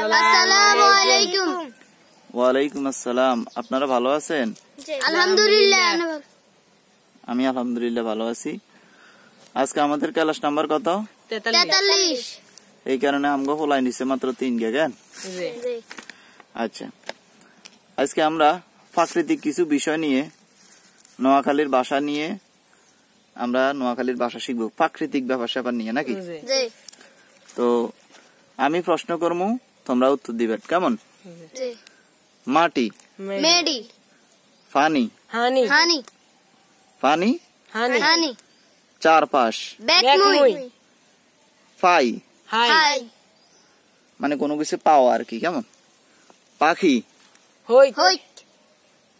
আপনারা ভালো আছেন আমি আলহামদুলিল্লাহ ভালো আছি আজকে আমাদের ক্লাস নাম্বার কত এই কারণে আমগো ফলাই নিছে মাত্র তিন গেগান আচ্ছা আজকে আমরা প্রাকৃতিক কিছু বিষয় নিয়ে নোয়াখালীর বাসা নিয়ে আমরা নোয়াখালীর বাসা শিখবো প্রাকৃতিক ব্যাপার স্যাপার নিয়ে নাকি তো আমি প্রশ্ন করবো তোমরা উত্তর দিবে কেমন মাটি মেডি ফানি হানি হানি ফানি হানি হানি চারপাশ ফাই হাই মানে কোনো কিছু পাওয়া আর কি কেমন পাখি হই হই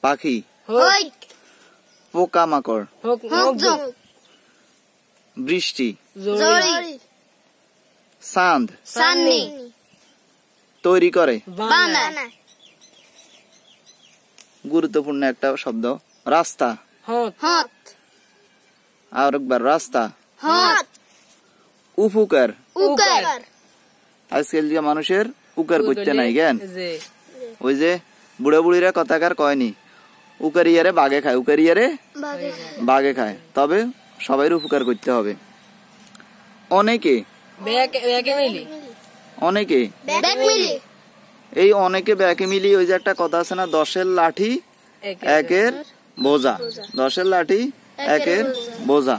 পাখি হই পোকা মাকড় বৃষ্টি চাঁদ চাঁদনি তৈরি করে গুরুত্বপূর্ণ একটা শব্দ রাস্তা আর একবার রাস্তা উপকার আজকাল যে মানুষের উকার করতে নাই জ্ঞান ওই যে বুড়ো বুড়িরা কথাকার কয়নি উকারিয়ারে বাগে খায় উকারিয়ারে বাগে খায় তবে সবাই উপকার করতে হবে অনেকে অনেকে এই অনেকে ব্যাকে মিলি ওই যে একটা কথা আছে না দশের লাঠি একের বোঝা দশের লাঠি একের বোঝা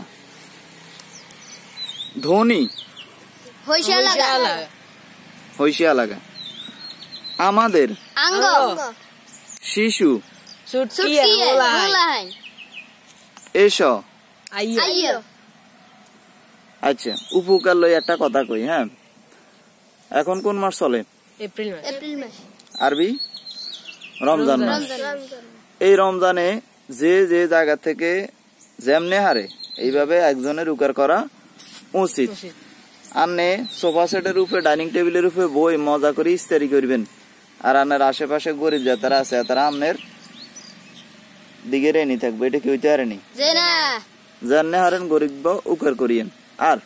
ধনী হৈশিয়া লাগা আমাদের শিশু এসো আচ্ছা উপকার লই একটা কথা কই হ্যাঁ এখন কোন মাস চলে আরবি রমজান মাস এই রমজানে যে যে জায়গা থেকে যেমনে হারে এইভাবে একজনের উকার করা উচিত আনে সোফা সেটের উপরে ডাইনিং টেবিলের উপরে বই মজা করে ইস্তারি করবেন আর আপনার আশেপাশে গরিব যাতারা আছে তারা আমনের দিকে রেনি থাকবে এটা কেউ তো হারেনি জান্নে হারেন গরিব উকার করিয়েন আর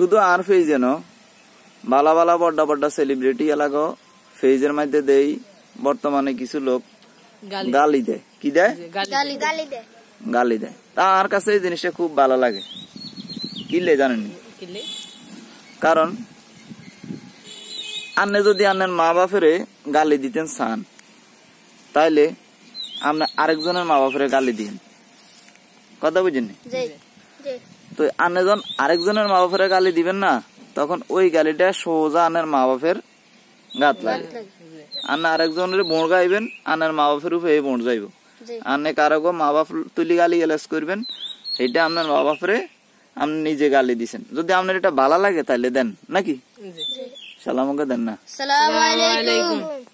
শুধু আর ফেজ যেন বালা বালা বড্ডা বড্ডা সেলিব্রিটি এলাক ফেজের মধ্যে দেই বর্তমানে কিছু লোক গালি দেয় কি দেয় গালি দেয় তার কাছে এই জিনিসটা খুব ভালো লাগে কিলে জানেন কারণ আন্নে যদি আপনার মা বাপেরে গালি দিতেন সান তাইলে আপনি আরেকজনের মা বাপের গালি দিন কথা বুঝেন তো আনেজন আরেকজনের মা বাপের গালি দিবেন না তখন ওই গালিটা সোজা আনের মা বাপের গাত লাগে আন্না আরেকজনের বোন গাইবেন আনের মা বাপের উপরে এই বোন যাইব আনে কারো মা বাপ তুলি গালি এলাস করবেন এটা আপনার মা বাপরে আপনি নিজে গালি দিছেন যদি আপনার এটা ভালো লাগে তাহলে দেন নাকি সালামকে দেন না সালাম